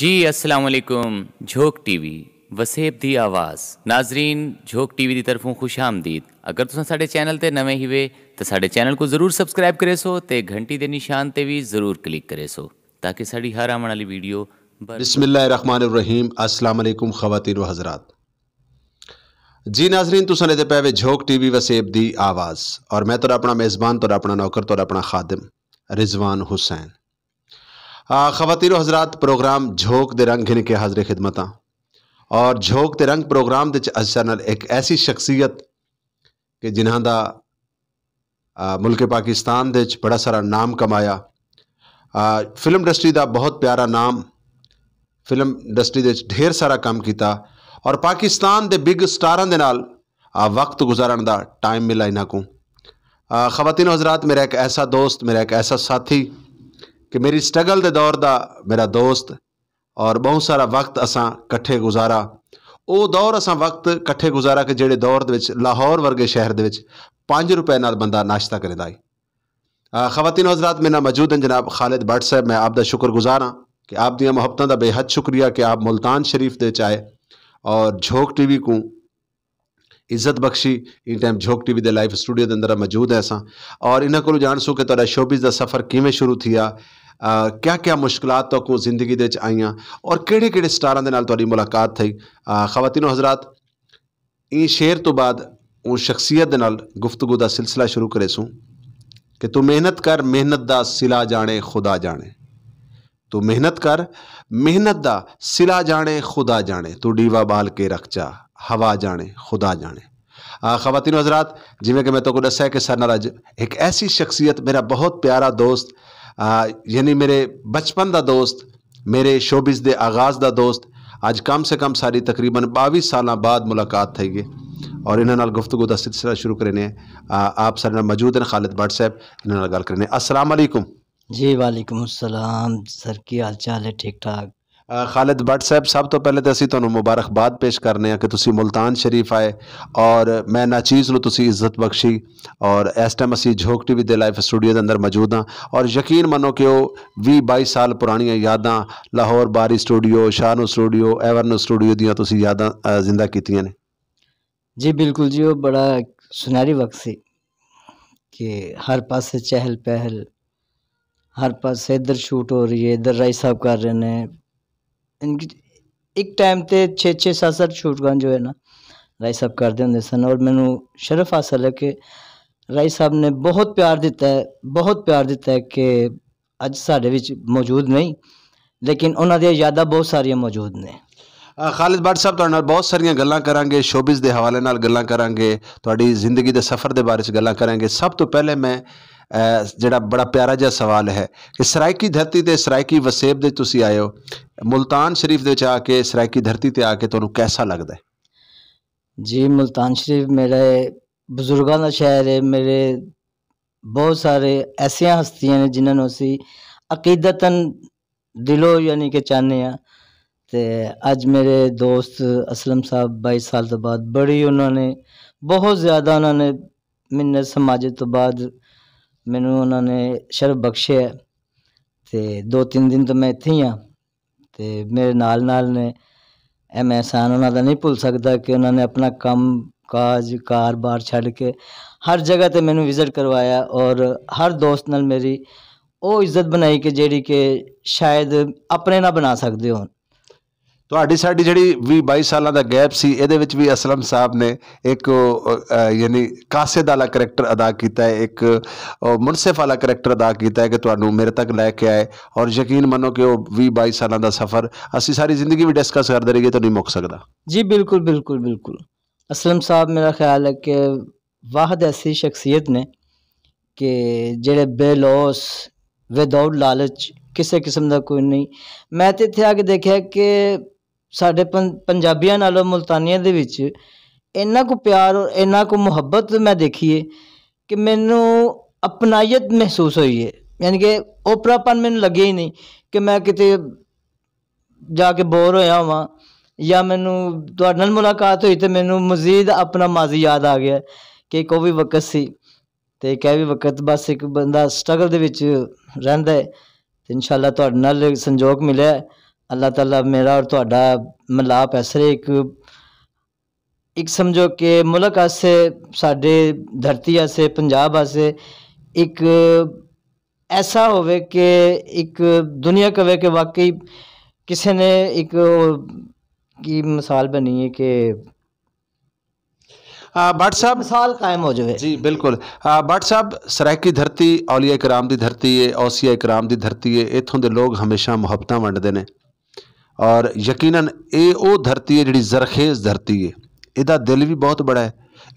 जी अस्सलाम वालेकुम झोक टीवी वसेब दी आवाज़ नाजरीन झोक टीवी दी तरफों खुश आमदीद अगर तुस साढ़े चैनल ते नवे ही वे तो साढ़े चैनल को ज़रूर सब्सक्राइब करे सो ते घंटी दे निशान ते भी ज़रूर क्लिक करे सो ताकि साड़ी हर आने वाली वीडियो बिस्मिल्लाहिर्रहमानिर्रहीम अस्सलाम वालेकुम ख़वातीन व हजरात जी नाजरीन तुसा ने ते वे झोक टीवी वसेब दी आवाज़ और मैं तो अपना मेज़बान तो अपना नौकर तो अपना खादिम रिजवान हुसैन खातिर हजरात प्रोग्राम झोंक दे रंग हिन के हाजरे खिदमत और झोंक दे रंग प्रोग्राम न एक ऐसी शख्सियत कि जिन्हों का मुल्क पाकिस्तान बड़ा सारा नाम कमाया आ, फिल्म इंडस्ट्री का बहुत प्यारा नाम फिल्म इंडस्ट्री ढेर सारा काम किया और पाकिस्तान के बिग स्टार वक्त गुजारण का टाइम मिला इन्हों को खातिन हजरात मेरा एक ऐसा दोस्त मेरा एक ऐसा साथी कि मेरी स्ट्रगल के दौर का मेरा दोस्त और बहुत सारा वक्त असा कट्ठे गुजारा वो दौर असा वक्त कट्ठे गुजारा कि जेडे दौर लाहौर वर्गे शहर रुपए न बंदा नाश्ता करे दाई खातिन हजरात मेरे मौजूद हैं जनाब खालिद भट्ट साहब मैं आपका शुक्र गुजार हाँ कि आप दिया मुहब्तों का बेहद शुक्रिया कि आप मुल्तान शरीफ दे आए और झोंक टीवी को इज्जत बख्शी इन टाइम झोक टी वी के लाइव स्टूडियो के अंदर मौजूद है सर और इन्होंने को सू कि तो शोबिज़ का सफ़र किमें शुरू थी क्या क्या मुश्किल तो को जिंदगी दे आईया और किड़े किड़े स्टारा के नाल मुलाकात थी खातिनो हजरात इन शेर तो बाद शख्सियत गुफ्तगु का सिलसिला शुरू करे सूँ कि तू मेहनत कर मेहनत का सिला जाने खुदा जाने तू मेहनत कर मेहनत का सिला जाने खुदा जाने तू डीवा बाल के रख जा हवा जाने खुदा जाने ख़वान हजरात जिमें कि मैं तो दसा है कि नाराज एक ऐसी शख्सियत मेरा बहुत प्यारा दोस्त यानी मेरे बचपन का दोस्त मेरे शोबिस के आगाज़ का दोस्त अज कम से कम सारी तकरीबन बावी साल बाद मुलाकात थी है और इन्होंने गुफ्तगु का सिलसिला शुरू करने आप सर मौजूद हैं खालिद भट्ट साहब इन्होंने गल करने असलम जी वालेकुम सलाम सर की हाल चाल है ठीक ठाक खालिद भट्ट साहब सब तो पहले तो असं तुम्हें तो मुबारकबाद पेश करने कि तुम मुल्तान शरीफ आए और मैं ना चीज़ नी इज़्ज़त बख्शी और इस टाइम असी झोक टीवी के लाइव स्टूडियो के अंदर मौजूद हाँ और यकीन मनो कि वो भी बई साल पुरानी यादा लाहौर बारी स्टूडियो शाहनू स्टूडियो एवरनू स्टूडियो दी यादा जिंदा कीतिया ने जी बिल्कुल जी वो बड़ा सुनहरी वक्त से कि हर पास चहल पहल हर पास इधर शूट हो रही है इधर राय साहब कर रहे हैं ਇੱਕ ਟਾਈਮ ਤੇ 6 6 7 7 ਸ਼ੂਟਗਨ ਜੋ ਹੈ ਨਾ ਰਾਈ ਸਾਹਿਬ ਕਰਦੇ ਹੁੰਦੇ ਸਨ ਔਰ ਮੈਨੂੰ ਸ਼ਰਫ ਹਾਸਲ ਹੈ ਕਿ ਰਾਈ ਸਾਹਿਬ ਨੇ ਬਹੁਤ ਪਿਆਰ ਦਿੱਤਾ ਹੈ ਬਹੁਤ ਪਿਆਰ ਦਿੱਤਾ ਹੈ ਕਿ ਅੱਜ ਸਾਡੇ ਵਿੱਚ ਮੌਜੂਦ ਨਹੀਂ ਲੇਕਿਨ ਉਹਨਾਂ ਦੀਆਂ ਯਾਦਾਂ ਬਹੁਤ ਸਾਰੀਆਂ ਮੌਜੂਦ ਨੇ ਖਾਲਿਦ ਬਾਟ ਸਾਹਿਬ ਤੁਹਾਡੇ ਨਾਲ ਬਹੁਤ ਸਾਰੀਆਂ ਗੱਲਾਂ ਕਰਾਂਗੇ ਸ਼ੋਬਿਜ਼ ਦੇ ਹਵਾਲੇ ਨਾਲ ਗੱਲਾਂ ਕਰਾਂਗੇ ਤੁਹਾਡੀ ਜ਼ਿੰਦਗੀ ਦੇ ਸਫ਼ਰ ਦੇ ਬਾਰੇ ਵਿੱਚ ਗੱਲਾਂ ਕਰਾਂਗੇ ਸਭ ਤੋਂ ਪਹਿਲੇ ਮੈਂ ਜਿਹੜਾ ਬੜਾ ਪਿਆਰਾ ਜਿਹਾ ਸਵਾਲ ਹੈ ਕਿ ਸਰਾਇਕੀ ਧਰਤੀ ਤੇ ਸਰਾਇਕੀ ਵਸੇਬ ਦੇ ਤੁਸੀਂ ਆਏ ਹੋ ਮਲਤਾਨ ਸ਼ਰੀਫ ਦੇ ਵਿੱਚ ਆ ਕੇ ਸਰਾਇਕੀ ਧਰਤੀ ਤੇ ਆ ਕੇ ਤੁਹਾਨੂੰ ਕਿਹਦਾ ਲੱਗਦਾ ਹੈ ਜੀ ਮਲਤਾਨ ਸ਼ਰੀਫ ਮੇਰੇ ਬਜ਼ੁਰਗਾਂ ਦਾ ਸ਼ਹਿਰ ਹੈ ਮੇਰੇ ਬਹੁਤ ਸਾਰੇ ਐਸੀਆਂ ਹਸਤੀਆਂ ਨੇ ਜਿਨ੍ਹਾਂ ਨੂੰ ਅਸੀਂ ਅਕੀਦਤਨ ਦਿਲੋਂ ਯਾਨੀ ਕਿ ਚਾਹਨੇ ਆ ਤੇ ਅੱਜ ਮੇਰੇ ਦੋਸਤ ਅਸਲਮ ਸਾਹਿਬ 22 ਸਾਲ ਤੋਂ ਬਾਅਦ ਬੜੀ ਉਹਨਾਂ ਨੇ ਬਹੁਤ ਜ਼ਿਆਦਾ ਉਹਨਾਂ ਨੇ ਮਿੰਨਤ ਸਮਾਜ ਤੋਂ ਬਾਅਦ ਮੈਨੂੰ ਉਹਨਾਂ ਨੇ ਸ਼ਰਬ ਬਖਸ਼ਿਆ ਤੇ ਦੋ ਤਿੰਨ ਦਿਨ ਤੋਂ ਮੈਂ ਇੱਥੇ ਹੀ ਆ ਤੇ ਮੇਰੇ ਨਾਲ ਨਾਲ ਨੇ ਇਹ ਮੈਂ ਉਹਨਾਂ ਦਾ ਨਹੀਂ ਭੁੱਲ ਸਕਦਾ ਕਿ ਉਹਨਾਂ ਨੇ ਆਪਣਾ ਕੰਮ ਕਾਜ ਕਾਰ ਬਾਰ ਛੱਡ ਕੇ ਹਰ ਜਗ੍ਹਾ 'ਤੇ ਮੈਨੂੰ ਵਿਜ਼ਿਟ ਕਰਵਾਇਆ ਔਰ ਹਰ ਦੋਸਤ ਨਾਲ ਮੇਰੀ ਉਹ ਇੱਜ਼ਤ ਬਣਾਈ ਕਿ ਜਿਹੜੀ ਕਿ ਸ਼ਾਇਦ ਆਪਣੇ ਨਾ ਬਣਾ ਸਕਦੇ ਹੋ ਤੁਹਾਡੀ ਸਾਡੀ ਜਿਹੜੀ 20 22 ਸਾਲਾਂ ਦਾ ਗੈਪ ਸੀ ਇਹਦੇ ਵਿੱਚ ਵੀ ਅਸਲਮ ਸਾਹਿਬ ਨੇ ਇੱਕ ਯਾਨੀ ਕਾਸਿਦ ਵਾਲਾ ਕੈਰੈਕਟਰ ਅਦਾ ਕੀਤਾ ਹੈ ਇੱਕ ਮੁਨਸਿਫ ਵਾਲਾ ਕੈਰੈਕਟਰ ਅਦਾ ਕੀਤਾ ਹੈ ਕਿ ਤੁਹਾਨੂੰ ਮੇਰੇ ਤੱਕ ਲੈ ਕੇ ਆਏ ਔਰ ਯਕੀਨ ਮੰਨੋ ਕਿ ਉਹ 20 22 ਸਾਲਾਂ ਦਾ ਸਫ਼ਰ ਅਸੀਂ ਸਾਰੀ ਜ਼ਿੰਦਗੀ ਵੀ ਡਿਸਕਸ ਕਰਦੇ ਰਹੀਏ ਤਾਂ ਨਹੀਂ ਮੁੱਕ ਸਕਦਾ ਜੀ ਬਿਲਕੁਲ ਬਿਲਕੁਲ ਬਿਲਕੁਲ असलम साहब मेरा ख्याल है कि वाहद ऐसी शख्सियत ने कि जेड़े बेलॉस विदाउट लालच किसी किस्म का कोई नहीं मैं तो इतने आके देखा कि ਸਾਡੇ ਪੰ ਪੰਜਾਬੀਆਂ ਨਾਲੋਂ ਮੁਲਤਾਨੀਆਂ ਦੇ ਵਿੱਚ ਇੰਨਾ ਕੁ ਪਿਆਰ ਔਰ ਇੰਨਾ ਕੁ ਮੁਹੱਬਤ ਮੈਂ ਦੇਖੀ ਹੈ ਕਿ ਮੈਨੂੰ ਅਪਨਾਇਤ ਮਹਿਸੂਸ ਹੋਈ ਹੈ ਯਾਨੀ ਕਿ ਓਪਰਾਪਨ ਮੈਨੂੰ ਲੱਗਿਆ ਹੀ ਨਹੀਂ ਕਿ ਮੈਂ ਕਿਤੇ ਜਾ ਕੇ ਬੋਰ ਹੋਇਆ ਹਾਂ ਜਾਂ ਮੈਨੂੰ ਤੁਹਾਡੇ ਨਾਲ ਮੁਲਾਕਾਤ ਹੋਈ ਤੇ ਮੈਨੂੰ ਮਜ਼ੀਦ ਆਪਣਾ ਮਾਜ਼ੀ ਯਾਦ ਆ ਗਿਆ ਕਿ ਇੱਕ ਉਹ ਵੀ ਵਕਤ ਸੀ ਤੇ ਕਹਿ ਵੀ ਵਕਤ ਬਸ ਇੱਕ ਬੰਦਾ ਸਟਰਗਲ ਦੇ ਵਿੱਚ ਰਹਿੰਦਾ ਹੈ ਤੇ ਇਨਸ਼ਾਅੱਲਾ ਤੁਹਾਡੇ ਨਾਲ ਸੰਜੋਗ ਮਿਲਿਆ अल्लाह तला मेरा और थोड़ा तो मिलाप इस एक एक समझो कि मुल्क आसे साढ़े धरती आसे पंजाब आसे एक ऐसा हो एक दुनिया कवे कि वाकई किसी ने एक की मिसाल बनी है कि भट साहब मिसाल कायम हो जाए जी बिल्कुल भट साहब सराकी धरती औलिया इकराम की धरती है औसिया इकराम की धरती है इतों के लोग हमेशा मुहब्बत वंटते हैं ਔਰ ਯਕੀਨਨ ਇਹ ਉਹ ਧਰਤੀ ਹੈ ਜਿਹੜੀ ਜ਼ਰਖੇਜ਼ ਧਰਤੀ ਹੈ ਇਹਦਾ ਦਿਲ ਵੀ ਬਹੁਤ ਬੜਾ ਹੈ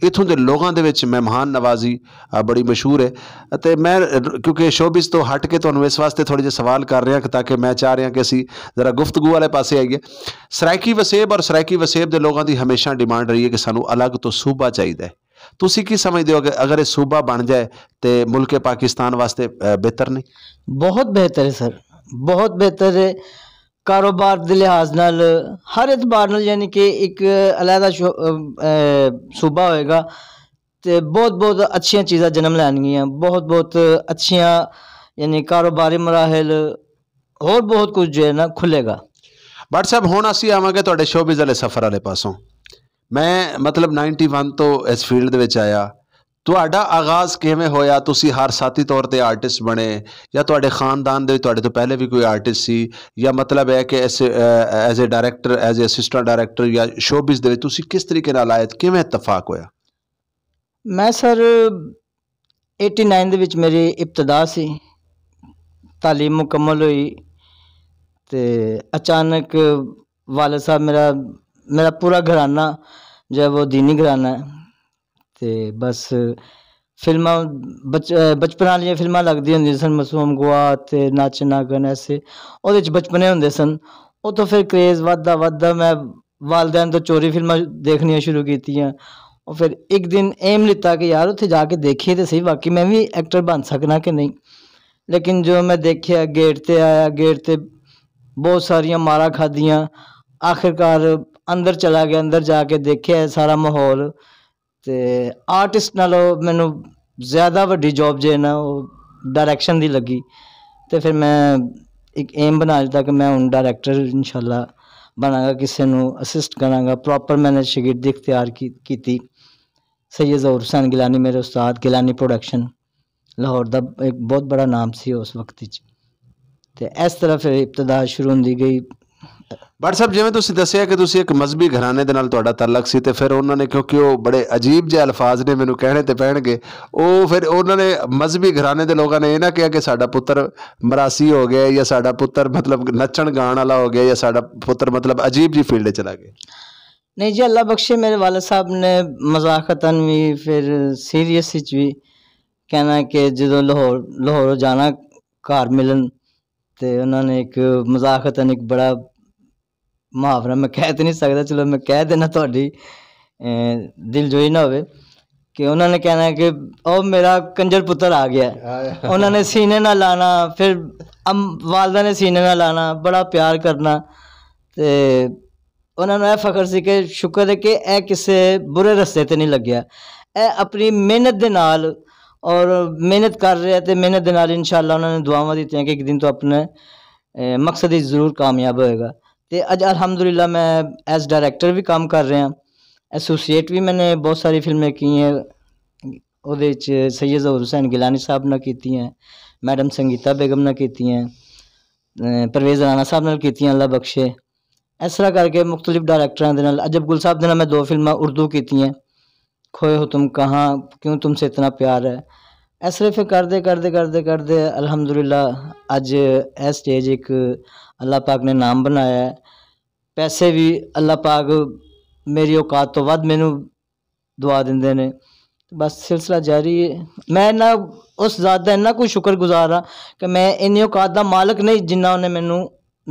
ਇਥੋਂ ਦੇ ਲੋਕਾਂ ਦੇ ਵਿੱਚ ਮਹਿਮਾਨ ਨਵਾਜ਼ੀ ਬੜੀ ਮਸ਼ਹੂਰ ਹੈ ਅਤੇ ਮੈਂ ਕਿਉਂਕਿ ਸ਼ੋਬਿਸ ਤੋਂ ਹਟ ਕੇ ਤੁਹਾਨੂੰ ਇਸ ਵਾਸਤੇ ਥੋੜੇ ਜਿਹਾ ਸਵਾਲ ਕਰ ਰਿਹਾ ਕਿ ਤਾਂ ਕਿ ਮੈਂ ਚਾਹ ਰਿਹਾ ਕਿ ਅਸੀਂ ਜ਼ਰਾ ਗੁਫ਼ਤਗੂ ਵਾਲੇ ਪਾਸੇ ਆਈਏ ਸਰਾਇਕੀ ਵਸੇਬ ਔਰ ਸਰਾਇਕੀ ਵਸੇਬ ਦੇ ਲੋਕਾਂ ਦੀ ਹਮੇਸ਼ਾ ਡਿਮਾਂਡ ਰਹੀ ਹੈ ਕਿ ਸਾਨੂੰ ਅਲੱਗ ਤੋਂ ਸੂਬਾ ਚਾਹੀਦਾ ਹੈ ਤੁਸੀਂ ਕੀ ਸਮਝਦੇ ਹੋ ਕਿ ਅਗਰ ਇਹ ਸੂਬਾ ਬਣ ਜਾਏ ਤੇ ਮੁਲਕ ਪਾਕਿਸਤਾਨ ਵਾਸਤੇ ਬਿਹਤਰ ਨਹੀਂ ਬਹੁਤ ਬਿਹਤਰ ਹੈ ਸਰ ਬਹੁਤ ਬਿਹਤਰ ਹੈ ਕਾਰੋਬਾਰ ਦੇ ਲਿਹਾਜ਼ ਨਾਲ ਹਰ ਇਤਬਾਰ ਨਾਲ ਯਾਨੀ ਕਿ ਇੱਕ ਅਲੱਗਾ ਸੂਬਾ ਹੋਏਗਾ ਤੇ ਬਹੁਤ ਬਹੁਤ ਅੱਛੀਆਂ ਚੀਜ਼ਾਂ ਜਨਮ ਲੈਣਗੀਆਂ ਬਹੁਤ ਬਹੁਤ ਅੱਛੀਆਂ ਯਾਨੀ ਕਾਰੋਬਾਰੀ ਮਰਾਹਲ ਹੋਰ ਬਹੁਤ ਕੁਝ ਜੋ ਹੈ ਨਾ ਖੁੱਲੇਗਾ ਬਟ ਸਾਹਿਬ ਹੁਣ ਅਸੀਂ ਆਵਾਂਗੇ ਤੁਹਾਡੇ ਸ਼ੋਬਿਜ਼ ਵਾਲੇ ਸਫਰ ਵਾਲੇ ਪਾਸੋਂ ਮੈਂ ਮਤਲਬ 91 ਤੋਂ ਇਸ ਫੀਲਡ ਦੇ ਵਿੱਚ ਆਇਆ ਤੁਹਾਡਾ ਆਗਾਜ਼ ਕਿਵੇਂ ਹੋਇਆ ਤੁਸੀਂ ਹਰ ਸਾਥੀ ਤੌਰ ਤੇ ਆਰਟਿਸਟ ਬਣੇ ਜਾਂ ਤੁਹਾਡੇ ਖਾਨਦਾਨ ਦੇ ਤੁਹਾਡੇ ਤੋਂ ਪਹਿਲੇ ਵੀ ਕੋਈ ਆਰਟਿਸਟ ਸੀ ਜਾਂ ਮਤਲਬ ਹੈ ਕਿ as as a director as a assistant director ਜਾਂ ਸ਼ੋਬਿਜ਼ ਦੇ ਵਿੱਚ ਤੁਸੀਂ ਕਿਸ ਤਰੀਕੇ ਨਾਲ ਆਏ ਕਿਵੇਂ ਇਤਫਾਕ ਹੋਇਆ ਮੈਂ ਸਰ 89 ਦੇ ਵਿੱਚ ਮੇਰੀ ਇਬਤਦਾ ਸੀ تعلیم ਮੁਕੰਮਲ ਹੋਈ ਤੇ ਅਚਾਨਕ ਵਾਲਾ ਸਾਹਿਬ ਮੇਰਾ ਮੇਰਾ ਪੂਰਾ ਘਰਾਨਾ ਜੋ ਹੈ ਉਹ دینی ਘਰਾਨਾ ਹੈ ते बस फिल्मां बचपन आह्लियां फिल्मां लगदियां होंदियां सन मासूम गोआ ते नच नागन ऐसे ओह्दे च बचपने होंदे सन उत्थूं तो फिर क्रेज बधदा बधदा में वालदैन तो चोरी फिल्मां दिक्खनियां शुरू कीतियां होर फिर इक दिन एम लैता कि यार उत्थें जाके देखिए ते सेही बाकी मैं भी एक्टर बन सकना कि नहीं लेकिन जो मैं दिक्खेआ गेट ते आया गेट ते बहुत सारियां मारां खाद्धियां आखरकार अंदर चला गया अंदर जाके दिक्खेआ सारा माहौल ਤੇ ਆਰਟਿਸਟ ਨਾਲੋਂ ਮੈਨੂੰ ਜ਼ਿਆਦਾ ਵੱਡੀ ਜੌਬ ਜੇ ਨਾ ਉਹ ਡਾਇਰੈਕਸ਼ਨ ਦੀ ਲੱਗੀ ਤੇ ਫਿਰ ਮੈਂ ਇੱਕ ਏਮ ਬਣਾ ਲਿਆ ਕਿ ਮੈਂ ਹੁਣ ਡਾਇਰੈਕਟਰ ਇਨਸ਼ਾਅੱਲਾ ਬਣਾਗਾ ਕਿਸੇ ਨੂੰ ਅਸਿਸਟ ਕਰਾਂਗਾ ਪ੍ਰੋਪਰ ਮੈਨੇਜ ਮੈਨੇ ਸ਼ਾਗਿਰਦੀ ਇਖਤਿਆਰ ਕੀਤੀ ਸੈਯਦ ਜ਼ਹੂਰ ਹੁਸੈਨ ਗਿਲਾਨੀ ਮੇਰੇ ਉਸਤਾਦ ਗਿਲਾਨੀ ਪ੍ਰੋਡਕਸ਼ਨ ਲਾਹੌਰ ਦਾ ਇੱਕ ਬਹੁਤ ਬੜਾ ਨਾਮ ਸੀ ਉਸ ਵਕਤ ਵਿੱਚ ਤੇ ਇਸ ਤਰ੍ਹਾਂ ਫਿਰ ਇਬਤਦਾ ਸ਼ੁਰੂ ਹੁੰਦੀ ਗਈ ਬਟ ਜਿਵੇਂ ਤੁਸੀਂ ਦੱਸਿਆ ਕਿ ਤੁਸੀਂ ਇੱਕ ਮਜ਼ਬੀ ਘਰਾਣੇ ਦੇ ਨਾਲ ਤੁਹਾਡਾ ਤਾਲਕ ਸੀ ਤੇ ਫਿਰ ਉਹਨਾਂ ਨੇ ਕਿਉਂਕਿ ਉਹ ਬੜੇ ਅਜੀਬ ਜਿਹੇ ਅਲਫਾਜ਼ ਨੇ ਮੈਨੂੰ ਕਹਿਣੇ ਤੇ ਪੈਣਗੇ ਉਹ ਫਿਰ ਉਹਨਾਂ ਨੇ ਮਜ਼ਬੀ ਘਰਾਣੇ ਦੇ ਲੋਕਾਂ ਨੇ ਇਹ ਨਾ ਕਿਹਾ ਕਿ ਸਾਡਾ ਪੁੱਤਰ ਮਰਾਸੀ ਹੋ ਗਿਆ ਜਾਂ ਸਾਡਾ ਪੁੱਤਰ ਮਤਲਬ ਨੱਚਣ ਗਾਣ ਵਾਲਾ ਹੋ ਗਿਆ ਜਾਂ ਸਾਡਾ ਪੁੱਤਰ ਮਤਲਬ ਅਜੀਬ ਜੀ ਫੀਲਡ ਚਲਾ ਗਿਆ ਨਹੀਂ ਜੀ ਅੱਲਾ ਬਖਸ਼ੇ ਮੇਰੇ ਵਾਲਦ ਸਾਹਿਬ ਨੇ ਮਜ਼ਾਕਤਨ ਵੀ ਫਿਰ ਸੀਰੀਅਸ ਵਿੱਚ ਵੀ ਕਹਿਣਾ ਕਿ ਜਦੋਂ ਲਾਹੌਰ ਲਾਹੌਰ ਜਾਣਾ ਘਰ ਮਿਲਣ ਤੇ ਉਹਨਾਂ ਨੇ ਇੱਕ ਮਜ਼ਾਕਤਨ ਇੱਕ ਬੜਾ ਮੁਹਾਵਰਾ मैं कह तो नहीं सकता चलो मैं कह देना थोड़ी दिलजोई ना हो कि उन्होंने कहना कि ओ मेरा कंजर पुत्र आ गया उन्होंने सीने ना लाना फिर अम वालदा ने सीने ना लाना बड़ा प्यार करना तो उन्होंने यह फख्र सी कि शुक्र है कि यह किसी बुरे रस्ते तो नहीं लग्या यह अपनी मेहनत के नाल और मेहनत कर रहे तो मेहनत के नाल इंशाल्लाह उन्होंने दुआव दी कि एक दिन तो अपने मकसद ही जरूर कामयाब होएगा तो अज अलहमदुल्ला मैं एज डायरेक्टर भी काम कर रहा एसोसीएट भी मैंने बहुत सारी फिल्में की हैं और सैयद जहूर हुसैन गिलानी साहब ने की हैं मैडम संगीता बेगम ने की हैं परवेज़ राणा साहब ने अल्लाह बख्शे इस तरह करके मुख्तलिफ डायरैक्टर अजब गुल साहब मैं दो फिल्म उर्दू की हैं खोए हो तुम कहाँ क्यों तुमसे इतना प्यार है इस तरह फिर करते करते करते करते अलहमदुल्ला अज ए स्टेज एक अल्लाह ਪਾਕ ਨੇ ਨਾਮ ਬਣਾਇਆ है ਪੈਸੇ ਵੀ ਅੱਲਾ ਪਾਕ ਮੇਰੀ ਔਕਾਤ ਤੋਂ ਵੱਧ ਮੈਨੂੰ ਦੁਆ ਦਿੰਦੇ ਨੇ ਬਸ ਸਿਲਸਿਲਾ ਜਾਰੀ ਹੈ ਮੈਂ ਨਾ ਉਸ ਜ਼ਾਤ ਦਾ ਇੰਨਾ ਕੋਈ ਸ਼ੁਕਰਗੁਜ਼ਾਰ ਆ ਕਿ ਮੈਂ ਇੰਨੀ ਔਕਾਤ ਦਾ ਮਾਲਕ ਨਹੀਂ ਜਿੰਨਾ ਉਹਨੇ ਮੈਨੂੰ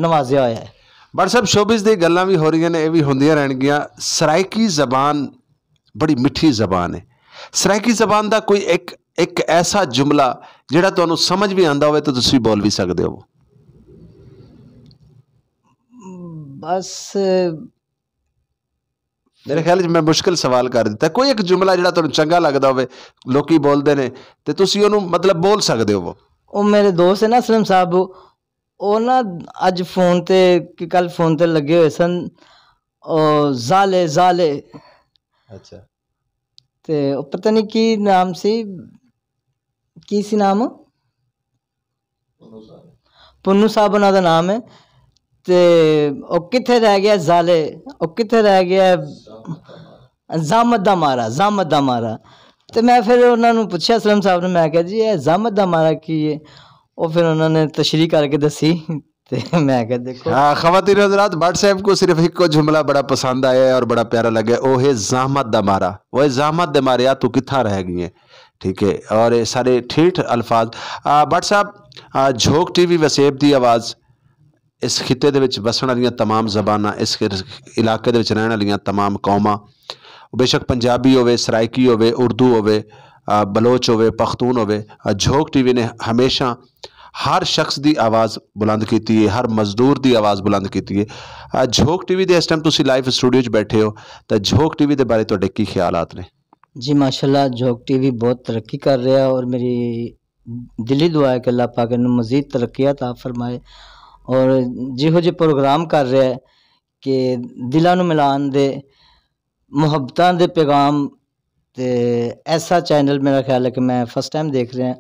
ਨਵਾਜ਼ਿਆ ਹੋਇਆ ਹੈ ਬੜ ਸਭ ਸ਼ੋਬਿਸ ਦੀ ਗੱਲਾਂ ਵੀ ਹੋ ਰਹੀਆਂ ਨੇ ਇਹ ਵੀ ਹੁੰਦੀਆਂ ਰਹਿਣਗੀਆਂ ਸਰਾਇਕੀ ਜ਼ਬਾਨ ਬੜੀ ਮਿੱਠੀ ਜ਼ਬਾਨ ਹੈ ਸਰਾਇਕੀ ਜ਼ਬਾਨ ਦਾ ਕੋਈ ਇੱਕ ਇੱਕ ਐਸਾ ਜੁਮਲਾ ਜਿਹੜਾ ਤੁਹਾਨੂੰ ਸਮਝ ਵੀ ਆਂਦਾ ਹੋਵੇ ਤਾਂ ਤੁਸੀਂ ਬੋਲ ਵੀ ਸਕਦੇ ਹੋ ਬਸ ਮੇਰੇ ਖਿਆਲ ਵਿੱਚ ਮੈਂ ਮੁਸ਼ਕਲ ਸਵਾਲ ਕਰ ਦਿੱਤਾ ਕੋਈ ਇੱਕ ਜੁਮਲਾ ਜਿਹੜਾ ਤੁਹਾਨੂੰ ਚੰਗਾ ਲੱਗਦਾ ਹੋਵੇ ਲੋਕੀ ਬੋਲਦੇ ਨੇ ਤੇ ਤੁਸੀਂ ਉਹਨੂੰ ਮਤਲਬ ਬੋਲ ਸਕਦੇ ਹੋ ਉਹ ਮੇਰੇ ਦੋਸਤ ਹੈ ਨਾ ਅਸਲਮ ਸਾਹਿਬ ਉਹ ਨਾ ਅੱਜ ਫੋਨ ਤੇ ਕਿ ਕੱਲ ਫੋਨ ਤੇ ਲੱਗੇ ਹੋਏ ਸਨ ਉਹ ਜ਼ਾਲੇ ਜ਼ਾਲੇ ਅੱਛਾ ਤੇ ਉਹ ਪਤਾ ਨਹੀਂ ਕੀ ਨਾਮ ਸੀ ਕੀ ਸੀ ਨਾਮ ਪੁੰਨੂ ਸਾਹਿਬ ਉਹਨਾਂ ਦਾ ਨਾਮ ਹੈ ਤੇ ਉਹ ਕਿੱਥੇ रह ਗਿਆ ਜ਼ਾਲੇ ਉਹ ਕਿੱਥੇ ਰਹਿ ਗਿਆ ਜ਼ਾਮਤ ਦਾ ਮਾਰਾ ਜ਼ਾਮਤ ਦਾ ਮਾਰਾ तो मैं खातिन हाँ, हजरात भट्ट साहब को सिर्फ एक को जुमला बड़ा पसंद आया और बड़ा प्यारा ओ है जहमत दमारा वो है जहमत दमारिया तू रह गई है ठीक है और सारे अल्फाज भट्ट साहब झोंक टीवी वसेब की आवाज़ इस खिते वसण वाली तमाम जबाना इस इलाके रहने वाली तमाम कौम बेशक पंजाबी होरायकी होदू हो बलोच हो पखतून हो जोक टीवी ने हमेशा हर शख्स की आवाज़ बुलंद की है हर मजदूर की आवाज़ बुलंद की है जोक टीवी वी इस टाइम लाइव स्टूडियो बैठे हो तो जोक टीवी के बारे तो की ख्याल ने जी माशाला जोक टीवी बहुत तरक्की कर रहा और मेरी दिली दुआ है कि अल्लाह पाकर मजीद तरक्की फरमाए ਔਰ ਜਿਹੋ ਜਿਹੇ ਪ੍ਰੋਗਰਾਮ ਕਰ ਰਿਹਾ ਕਿ ਦਿਲਾਂ ਨੂੰ ਮਿਲਾਉਣ ਦੇ ਮੁਹੱਬਤਾਂ ਦੇ ਪੈਗਾਮ ਤੇ ਐਸਾ ਚੈਨਲ ਮੇਰਾ ਖਿਆਲ ਹੈ ਕਿ ਮੈਂ ਫਸਟ ਟਾਈਮ ਦੇਖ ਰਿਹਾ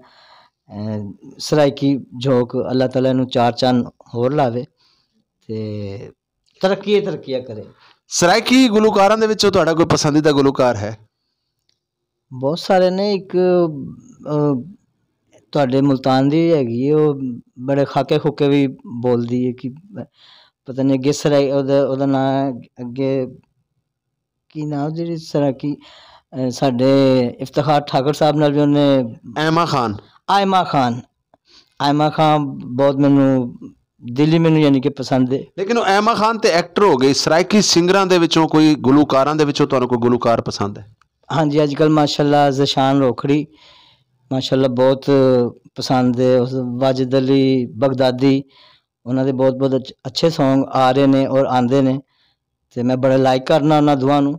ਸਰਾਇਕੀ ਜੋਕ ਅੱਲਾਹ ਤਾਲਾ ਇਹਨੂੰ ਚਾਰ ਚੰਨ ਹੋਰ ਲਾਵੇ ਤੇ ਤਰੱਕੀ ਤਰੱਕੀਆਂ ਕਰੇ ਸਰਾਇਕੀ ਗਲੂਕਾਰਾਂ ਦੇ ਵਿੱਚੋਂ ਤੁਹਾਡਾ ਕੋਈ ਪਸੰਦੀਦਾ ਗਲੂਕਾਰ ਹੈ ਬਹੁਤ ਸਾਰੇ ਨੇ ਇੱਕ ਤੁਹਾਡੇ ਮੁਲਤਾਨ ਦੀ ਹੈਗੀ ਉਹ ਬੜੇ ਖਾਕੇ ਖੁਕੇ ਵੀ ਬੋਲਦੀ ਹੈ ਕਿ ਪਤਾ ਨਹੀਂ ਗਿਸਰ ਉਹਦਾ ਉਹਦਾ ਨਾਂ ਅੱਗੇ ਕੀ ਨਾਮ ਜਿਹੜੀ ਕੀ ਸਾਡੇ ਇਫਤਖਾਰ ਠਾਕੁਰ ਸਾਹਿਬ ਨਾਲ ਵੀ ਉਹਨੇ ਐਮਾ ਖਾਨ ਐਮਾ ਖਾਨ ਐਮਾ ਖਾਨ ਬਹੁਤ ਮੈਨੂੰ ਦਿੱਲੀ ਮੈਨੂੰ ਯਾਨੀ ਕਿ ਪਸੰਦ ਹੈ ਲੇਕਿਨ ਉਹ ਐਮਾ ਖਾਨ ਤੇ ਐਕਟਰ ਹੋ ਗਏ ਸਰਾਇਕੀ ਸਿੰਗਰਾਂ ਦੇ ਵਿੱਚੋਂ ਕੋਈ ਗਲੂਕਾਰਾਂ ਦੇ ਵਿੱਚੋਂ ਤੁਹਾਨੂੰ ਕੋਈ ਗਲੂਕਾਰ ਪਸੰਦ ਹੈ ਹਾਂਜੀ ਅੱਜ ਕੱਲ ਮਾਸ਼ਾਅੱਲਾ ਜ਼ਸ਼ਾਨ ਰੋਖੜੀ ਮਾਸ਼ਾਅੱਲਾ ਬਹੁਤ ਪਸੰਦ ਹੈ ਉਸ ਵਜਦ ਅਲੀ ਬਗਦਾਦੀ ਉਹਨਾਂ ਦੇ ਬਹੁਤ ਬਹੁਤ ਅੱਛੇ Song ਆ ਰਹੇ ਨੇ ਔਰ ਆਂਦੇ ਨੇ ਤੇ ਮੈਂ ਬੜਾ ਲਾਈਕ ਕਰਨਾ ਉਹਨਾਂ ਦੁਆ ਨੂੰ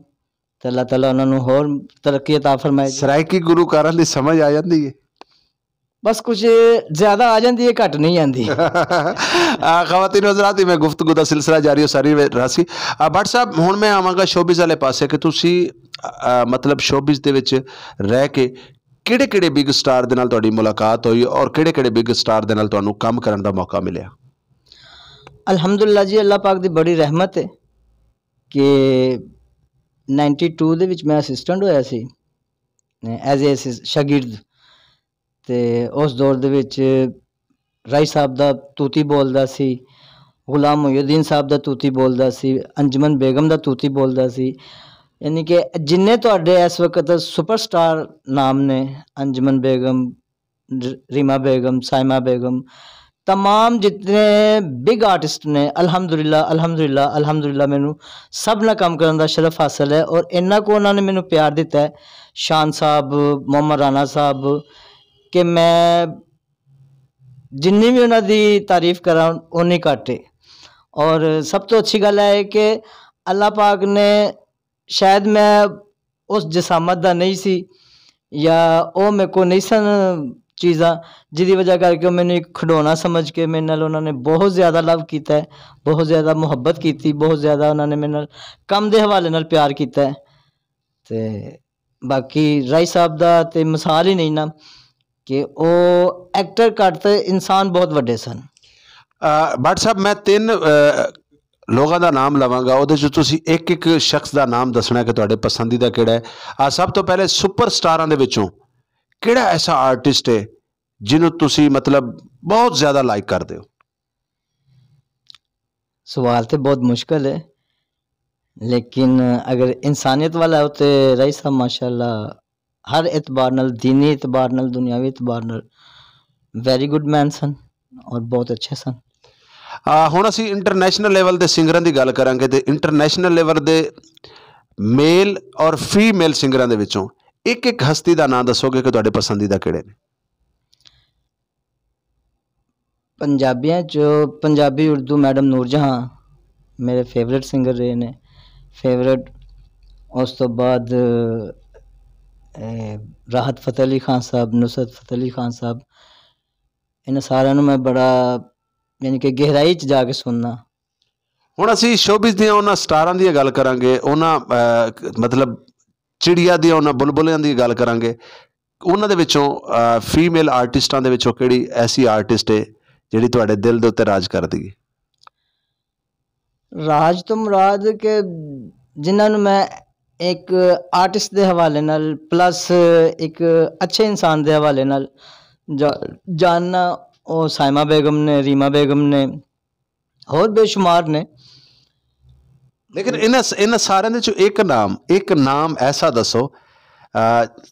ਤੇ ਅੱਲਾਹ ਤਾਲਾ ਉਹਨਾਂ ਨੂੰ ਹੋਰ ਤਰੱਕੀ عطا ਫਰਮਾਏ ਸਰਾਇਕੀ ਗੁਰੂ ਗੁਰੂਕਾਰਾਂ ਦੀ ਸਮਝ ਆ ਜਾਂਦੀ ਹੈ ਬਸ ਕੁਝ ਜ਼ਿਆਦਾ ਆ ਜਾਂਦੀ ਹੈ ਘਟ ਨਹੀਂ ਜਾਂਦੀ خواتین حضرات میں گفتگو دا سلسلہ جاری ہے ساری راسی ਰਾਸੀ ਆ ਭੱਟ ਸਾਹਿਬ ਹੁਣ ਮੈਂ ਆਵਾਂਗਾ ਸ਼ੋਬਿਜ਼ ਵਾਲੇ ਪਾਸੇ ਕਿ ਤੁਸੀਂ ਮਤਲਬ ਸ਼ੋਬਿਜ਼ ਦੇ ਵਿੱਚ ਰਹਿ ਕੇ ਕਿਹੜੇ ਕਿਹੜੇ ਬਿਗ ਸਟਾਰ ਦੇ ਨਾਲ ਤੁਹਾਡੀ ਮੁਲਾਕਾਤ ਹੋਈ ਔਰ ਕਿਹੜੇ ਕਿਹੜੇ ਬਿਗ ਸਟਾਰ ਦੇ ਨਾਲ ਤੁਹਾਨੂੰ ਕੰਮ ਕਰਨ ਦਾ ਮੌਕਾ ਮਿਲਿਆ ਅਲਹਮਦੁਲਿਲਾ ਜੀ ਅੱਲਾਹ ਪਾਕ ਦੀ ਬੜੀ ਰਹਿਮਤ ਹੈ ਕਿ 92 ਦੇ ਵਿੱਚ ਮੈਂ ਅਸਿਸਟੈਂਟ ਹੋਇਆ ਸੀ ਐਜ਼ ਅ ਸ਼ਾਗਿਰਦ ਤੇ ਉਸ ਦੌਰ ਦੇ ਵਿੱਚ ਰਾਈ ਸਾਹਿਬ ਦਾ ਤੂਤੀ ਬੋਲਦਾ ਸੀ ਗੁਲਾਮ ਮੁਹੀਉਦੀਨ ਸਾਹਿਬ ਦਾ ਤੂਤੀ ਬੋਲਦਾ ਸੀ ਅੰਜਮਨ ਬੇਗਮ ਦਾ ਤੂਤੀ ਬੋਲਦਾ ਸੀ यानी कि जिने थोड़े इस वक्त सुपरस्टार नाम ने अंजमन बेगम रीमा बेगम साइमा बेगम तमाम जितने बिग आर्टिस्ट ने अलहमदुल्ला अलहमदुल्ला अलहमदुल्ला मैं सब ना काम करने का शरफ हासिल है और इन्ना को उन्होंने मैं प्यार दिता है शान साहब मोहम्मद राणा साहब कि मैं जिनी भी उन्होंने तारीफ करा उन्नी घट है और सब तो अच्छी गल है कि अल्लाह पाक ने ਸ਼ਾਇਦ ਮੈਂ ਉਸ ਜਸਾਮਤ ਦਾ ਨਹੀਂ ਸੀ ਜਾਂ ਉਹ ਮੇ ਕੋ ਨਹੀਂ ਸਨ ਚੀਜ਼ਾਂ ਜਿਹਦੀ ਵਜ੍ਹਾ ਕਰਕੇ ਮੈਨੂੰ ਇੱਕ ਖਡੋਣਾ ਸਮਝ ਕੇ ਮੇਰੇ ਨਾਲ ਉਹਨਾਂ ਨੇ ਬਹੁਤ ਜ਼ਿਆਦਾ ਲਵ ਕੀਤਾ ਬਹੁਤ ਜ਼ਿਆਦਾ ਮੁਹੱਬਤ ਕੀਤੀ ਬਹੁਤ ਜ਼ਿਆਦਾ ਉਹਨਾਂ ਨੇ ਮੇਰੇ ਨਾਲ ਕੰਮ ਦੇ ਹਵਾਲੇ ਨਾਲ ਪਿਆਰ ਕੀਤਾ ਤੇ ਬਾਕੀ ਰਾਈ ਸਾਹਿਬ ਦਾ ਤੇ ਮਿਸਾਲ ਹੀ ਨਹੀਂ ਨਾ ਕਿ ਉਹ ਐਕਟਰ ਘੱਟ ਇਨਸਾਨ ਬਹੁਤ ਵੱਡੇ ਸਨ ਬਟ ਸਾਹਿਬ ਮੈਂ ਤਿੰਨ ਲੋਕਾਂ ਦਾ ਨਾਮ ਲਵਾਂਗਾ ਉਹਦੇ 'ਚ ਤੁਸੀਂ ਇੱਕ ਇੱਕ ਸ਼ਖਸ ਦਾ ਨਾਮ ਦੱਸਣਾ ਕਿ ਤੁਹਾਡੇ ਪਸੰਦੀਦਾ ਕਿਹੜਾ ਹੈ ਆ ਸਭ ਤੋਂ ਪਹਿਲੇ ਸੁਪਰਸਟਾਰਾਂ ਦੇ ਵਿੱਚੋਂ ਕਿਹੜਾ ਐਸਾ ਆਰਟਿਸਟ ਹੈ ਜਿਹਨੂੰ ਤੁਸੀਂ ਮਤਲਬ ਬਹੁਤ ਜ਼ਿਆਦਾ ਲਾਈਕ ਕਰਦੇ ਹੋ ਸਵਾਲ ਤੇ ਬਹੁਤ ਮੁਸ਼ਕਲ ਹੈ ਲੇਕਿਨ ਅਗਰ ਇਨਸਾਨੀਅਤ ਵਾਲਾ ਹੋ ਤੇ ਰਈਸ ਸਾਹਿਬ ਮਾਸ਼ਾਅੱਲਾ ਹਰ ਇਤਬਾਰ ਨਾਲ دینی ਇਤਬਾਰ ਨਾਲ ਦੁਨੀਆਵੀ ਇਤਬਾਰ ਨਾਲ ਵੈਰੀ ਗੁੱਡ ਮੈਨ ਸਨ ਔਰ ਬਹੁਤ ਅੱਛੇ ਸਨ ਹੁਣ ਅਸੀਂ ਇੰਟਰਨੈਸ਼ਨਲ ਲੈਵਲ ਦੇ ਸਿੰਗਰਾਂ ਦੀ ਗੱਲ ਕਰਾਂਗੇ ਤੇ ਇੰਟਰਨੈਸ਼ਨਲ ਲੈਵਲ ਦੇ ਮੇਲ ਔਰ ਫੀਮੇਲ ਸਿੰਗਰਾਂ ਦੇ ਵਿੱਚੋਂ ਇੱਕ ਇੱਕ ਹਸਤੀ ਦਾ ਨਾਮ ਦੱਸੋਗੇ ਕਿ ਤੁਹਾਡੇ ਪਸੰਦੀਦਾ ਕਿਹੜੇ ਨੇ ਪੰਜਾਬੀਆਂ ਚ ਪੰਜਾਬੀ ਉਰਦੂ ਮੈਡਮ ਨੂਰਜਹਾਂ ਮੇਰੇ ਫੇਵਰਿਟ ਸਿੰਗਰ ਰਹੇ ਨੇ ਫੇਵਰਿਟ ਉਸ ਤੋਂ ਬਾਅਦ ਰਾਹਤ ਫਤਿਹ ਅਲੀ ਖਾਨ ਸਾਹਿਬ ਨੁਸਰਤ ਫਤਿਹ ਅਲੀ ਖਾਨ ਸਾਹਿਬ ਇਹਨਾਂ ਸਾਰਿਆਂ ਨੂੰ ਮੈਂ ਬੜਾ ਯਾਨੀ ਕਿ ਗਹਿਰਾਈ 'ਚ ਜਾ ਕੇ ਸੁਣਨਾ ਹੁਣ ਅਸੀਂ ਸ਼ੋਬਿਸ ਦੀਆਂ ਉਹਨਾਂ ਸਟਾਰਾਂ ਦੀ ਗੱਲ ਕਰਾਂਗੇ ਉਹਨਾਂ ਮਤਲਬ ਚਿੜੀਆ ਦੀਆਂ ਉਹਨਾਂ ਬੁਲਬੁਲਿਆਂ ਦੀ ਗੱਲ ਕਰਾਂਗੇ ਉਹਨਾਂ ਦੇ ਵਿੱਚੋਂ ਫੀਮੇਲ ਆਰਟਿਸਟਾਂ ਦੇ ਵਿੱਚੋਂ ਕਿਹੜੀ ਐਸੀ ਆਰਟਿਸਟ ਹੈ ਜਿਹੜੀ ਤੁਹਾਡੇ ਦਿਲ ਦੇ ਉੱਤੇ ਰਾਜ ਕਰਦੀ ਹੈ ਰਾਜ ਤੋਂ ਮੁਰਾਦ ਕਿ ਜਿਨ੍ਹਾਂ ਨੂੰ ਮੈਂ ਇੱਕ ਆਰਟਿਸਟ ਦੇ ਹਵਾਲੇ ਨਾਲ ਪਲੱਸ ਇੱਕ ਅੱਛੇ ਇਨਸਾਨ ਦੇ ਹਵਾਲੇ ਨਾਲ ਜਾਨਣਾ ਉਹ ਸਾਇਮਾ ਬੇਗਮ ਨੇ ਰੀਮਾ ਬੇਗਮ ਨੇ ਹੋਰ ਬੇਸ਼ੁਮਾਰ ਨੇ ਲੇਕਿਨ ਇਹਨਾਂ ਇਹਨਾਂ ਸਾਰਿਆਂ ਦੇ ਚੋਂ ਇੱਕ ਨਾਮ ਇੱਕ ਨਾਮ ਐਸਾ ਦੱਸੋ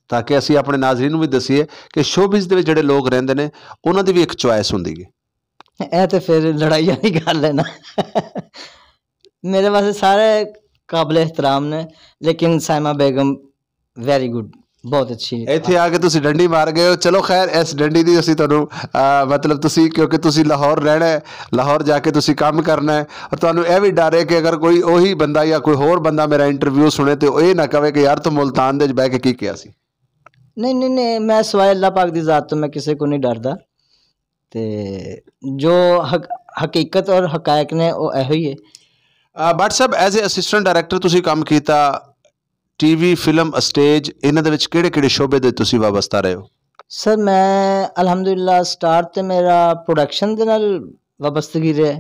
ਤਾਂ ਕਿ ਅਸੀਂ ਆਪਣੇ ਨਾਜ਼ਰੀਨ ਨੂੰ ਵੀ ਦਸੀਏ ਕਿ ਸ਼ੋਬਿਜ਼ ਦੇ ਵਿੱਚ ਜਿਹੜੇ ਲੋਕ ਰਹਿੰਦੇ ਨੇ ਉਹਨਾਂ ਦੀ ਵੀ ਇੱਕ ਚੁਆਇਸ ਹੁੰਦੀ ਹੈ ਇਹ ਤੇ ਫਿਰ ਲੜਾਈਆਂ ਦੀ ਗੱਲ ਹੈ ਨਾ ਮੇਰੇ ਵਾਸਤੇ ਸਾਰੇ ਕਾਬਲੇ ਇhtਰਾਮ ਨੇ ਲੇਕਿਨ ਸਾਇਮਾ ਬੇਗਮ ਵੈਰੀ ਗੁੱਡ ਬਹੁਤ ਅੱਛੀ ਇੱਥੇ ਆ ਕੇ ਤੁਸੀਂ ਡੰਡੀ ਮਾਰ ਗਏ ਹੋ ਚਲੋ ਖੈਰ ਇਸ ਡੰਡੀ ਦੀ ਅਸੀਂ ਤੁਹਾਨੂੰ ਮਤਲਬ ਤੁਸੀਂ ਕਿਉਂਕਿ ਤੁਸੀਂ ਲਾਹੌਰ ਰਹਿਣਾ ਹੈ ਲਾਹੌਰ ਜਾ ਕੇ ਤੁਸੀਂ ਕੰਮ ਕਰਨਾ ਹੈ ਔਰ ਤੁਹਾਨੂੰ ਇਹ ਵੀ ਡਰ ਹੈ ਕਿ ਅਗਰ ਕੋਈ ਉਹੀ ਬੰਦਾ ਜਾਂ ਕੋਈ ਹੋਰ ਬੰਦਾ ਮੇਰਾ ਇੰਟਰਵਿਊ ਸੁਣੇ ਤੇ ਉਹ ਇਹ ਨਾ ਕਹੇ ਕਿ ਯਾਰ ਤੂੰ ਮੁਲਤਾਨ ਦੇ ਵਿੱਚ ਬਹਿ ਕੇ ਕੀ ਕਿਹਾ ਸੀ ਨਹੀਂ ਨਹੀਂ ਨਹੀਂ ਮੈਂ ਸਵਾਏ ਅੱਲਾਹ ਪਾਕ ਦੀ ਜ਼ਾਤ ਤੋਂ ਮੈਂ ਕਿਸੇ ਕੋ ਨਹੀਂ ਡਰਦਾ ਤੇ ਜੋ ਹਕੀਕਤ ਔਰ ਹਕਾਇਕ ਨੇ ਉਹ ਇਹੋ ਹੀ ਹੈ WhatsApp as a assistant director ਤੁਸੀਂ ਕੰਮ ਕੀਤਾ ਟੀਵੀ ਫਿਲਮ ਸਟੇਜ ਇਹਨਾਂ ਦੇ ਵਿੱਚ ਕਿਹੜੇ ਕਿਹੜੇ ਸ਼ੋਬੇ ਦੇ ਤੁਸੀਂ ਵਾਬਸਤਾ ਰਹੇ ਹੋ ਸਰ ਮੈਂ ਅਲਹਮਦੁਲਿਲਾ ਸਟਾਰਟ ਤੇ ਮੇਰਾ ਪ੍ਰੋਡਕਸ਼ਨ ਦੇ ਨਾਲ ਵਾਬਸਤਗੀ ਰਿਹਾ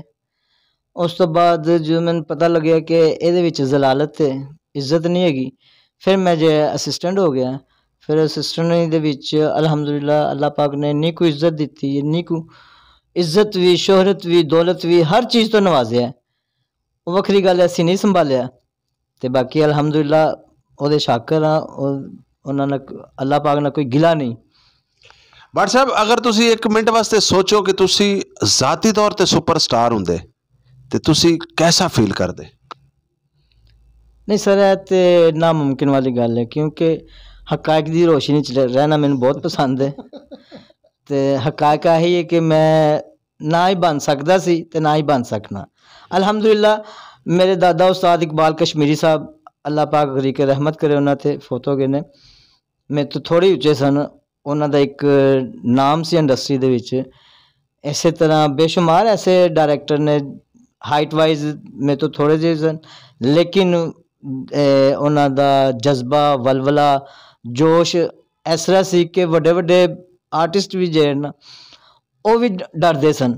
ਉਸ ਤੋਂ ਬਾਅਦ ਜਦੋਂ ਮੈਨੂੰ ਪਤਾ ਲੱਗਿਆ ਕਿ ਇਹਦੇ ਵਿੱਚ ਜ਼ਲਾਲਤ ਹੈ ਇੱਜ਼ਤ ਨਹੀਂ ਹੈਗੀ ਫਿਰ ਮੈਂ ਜੇ ਅਸਿਸਟੈਂਟ ਹੋ ਗਿਆ ਫਿਰ ਅਸਿਸਟੈਂਟ ਦੇ ਵਿੱਚ ਅਲਹਮਦੁਲਿਲਾ ਅੱਲਾਹ ਪਾਕ ਨੇ ਇੰਨੀ ਕੋ ਇੱਜ਼ਤ ਦਿੱਤੀ ਇੰਨੀ ਕੋ ਇੱਜ਼ਤ ਵੀ ਸ਼ੋਹਰਤ ਵੀ ਦੌਲਤ ਵੀ ਹਰ ਚੀਜ਼ ਤੋਂ ਨਵਾਜ਼ਿਆ ਉਹ ਵੱਖਰੀ ਗੱਲ ਅਸੀਂ ਨਹੀਂ ਸੰਭਾਲਿਆ ਤੇ ਬਾਕੀ ਅਲਹਮਦੁਲਿਲਾ ਉਹਦੇ ਸ਼ਾਕਰ ਆ ਉਹਨਾਂ ਨਾਲ ਅੱਲਾਹ ਪਾਕ ਨਾਲ ਕੋਈ ਗਿਲਾ ਨਹੀਂ ਬਟ ਸਾਹਿਬ ਅਗਰ ਤੁਸੀਂ 1 ਮਿੰਟ ਵਾਸਤੇ ਸੋਚੋ ਕਿ ਤੁਸੀਂ ਜ਼ਾਤੀ ਤੌਰ ਤੇ ਸੁਪਰਸਟਾਰ ਹੁੰਦੇ ਤੇ ਤੁਸੀਂ ਕਿਹਦਾ ਫੀਲ ਕਰਦੇ ਨਹੀਂ ਸਰ ਇਹ ਤੇ ਨਾ ਮੁਮਕਿਨ ਵਾਲੀ ਗੱਲ ਹੈ ਕਿਉਂਕਿ ਹਕਾਇਕ ਦੀ ਰੋਸ਼ਨੀ ਚ ਰਹਿਣਾ ਮੈਨੂੰ ਬਹੁਤ ਪਸੰਦ ਹੈ ਤੇ ਹਕਾਇਕ ਇਹ ਹੈ ਕਿ ਮੈਂ ਨਾ ਹੀ ਬਣ ਸਕਦਾ ਸੀ ਤੇ ਨਾ ਹੀ ਬਣ ਸਕਣਾ ਅਲਹਮਦੁਲਿਲਾ ਮੇਰੇ ਦਾਦਾ ਉਸਤਾਦ ਇਕਬਾਲ ਕਸ਼ਮੀਰੀ ਸਾਹਿਬ ਅੱਲਾ ਪਾਕ ਗਰੀਕ ਰਹਿਮਤ ਕਰੇ ਉਹਨਾਂ ਤੇ ਫੋਟੋ ਗਏ ਨੇ ਮੈਂ ਤਾਂ ਥੋੜੀ ਉੱਚੇ ਸਨ ਉਹਨਾਂ ਦਾ ਇੱਕ ਨਾਮ ਸੀ ਇੰਡਸਟਰੀ ਦੇ ਵਿੱਚ ਇਸੇ ਤਰ੍ਹਾਂ ਬੇਸ਼ੁਮਾਰ ਐਸੇ ਡਾਇਰੈਕਟਰ ਨੇ ਹਾਈਟ ਵਾਈਜ਼ ਮੈਂ ਤਾਂ ਥੋੜੇ ਜਿਹੇ ਸਨ ਲੇਕਿਨ ਉਹਨਾਂ ਦਾ ਜਜ਼ਬਾ ਵਲਵਲਾ ਜੋਸ਼ ਇਸ ਤਰ੍ਹਾਂ ਸੀ ਕਿ ਵੱਡੇ ਵੱਡੇ ਆਰਟਿਸਟ ਵੀ ਜਿਹੜੇ ਨਾ ਉਹ ਵੀ ਡਰਦੇ ਸਨ